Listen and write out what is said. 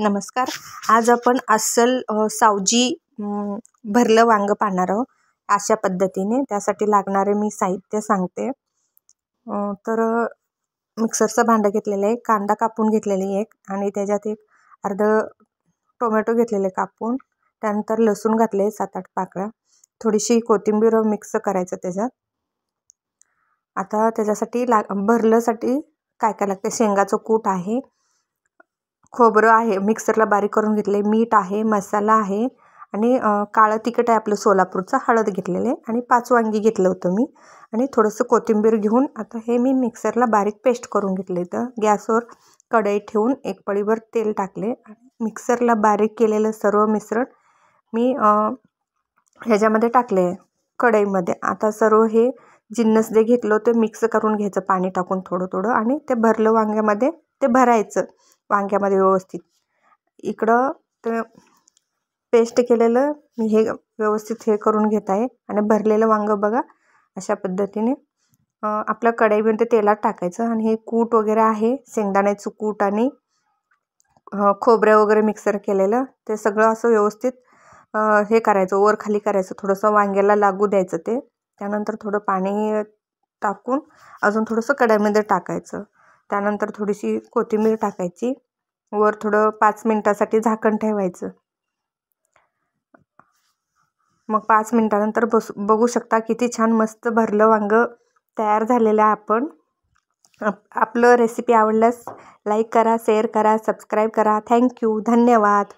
नमस्कार आज आपण अस्सल सावजी भरलं वांग पाहणार आहोत अशा पद्धतीने त्यासाठी लागणारे मी साहित्य सांगते तर मिक्सरचं भांडं घेतलेलं आहे कांदा कापून घेतलेली एक आणि त्याच्यात एक अर्ध टोमॅटो घेतलेले कापून त्यानंतर लसूण घातले सात आठ पाकळ्या थोडीशी कोथिंबीर मिक्स करायचं त्याच्यात आता त्याच्यासाठी ला भरलंसाठी काय काय लागते शेंगाचं कूट आहे खोबरं आहे मिक्सरला बारीक करून घेतले मीठ आहे मसाला आहे आणि काळं तिखट आहे आपलं सोलापूरचं हळद घेतलेलं आहे आणि पाच वांगी घेतलं होतं मी आणि थोडंसं कोथिंबीर घेऊन आता हे मी मिक्सरला बारीक पेस्ट करून घेतले इथं गॅसवर कढई ठेवून एक पळीवर तेल टाकले आणि मिक्सरला बारीक केलेलं सर्व मिश्रण मी ह्याच्यामध्ये टाकले कढईमध्ये आता सर्व हे जिन्नस जे घेतलं ते मिक्स करून घ्यायचं पाणी टाकून थोडं थोडं आणि ते भरलं वांग्यामध्ये ते भरायचं वांग्यामध्ये व्यवस्थित इकडं ते पेस्ट केलेलं मी हे व्यवस्थित हे करून घेत आहे आणि भरलेलं वांगं बघा अशा पद्धतीने आपल्या कढईमध्ये तेलात टाकायचं आणि हे कूट वगैरे आहे शेंगदाण्याचं कूट आणि खोबरं वगैरे मिक्सर केलेलं ते सगळं असं व्यवस्थित हे करायचं वर खाली करायचं थोडंसं वांग्याला लागू द्यायचं ते त्यानंतर थोडं पाणी टाकून अजून थोडंसं कढईमध्ये टाकायचं त्यानंतर थोडीशी कोथिंबीर टाकायची वर थोडं पाच मिनटासाठी झाकण ठेवायचं मग पाच मिनटानंतर बस बघू शकता किती छान मस्त भरलं वांग तयार झालेलं आहे आपण आपलं रेसिपी आवडल्यास लाईक करा शेअर करा सबस्क्राईब करा थँक्यू धन्यवाद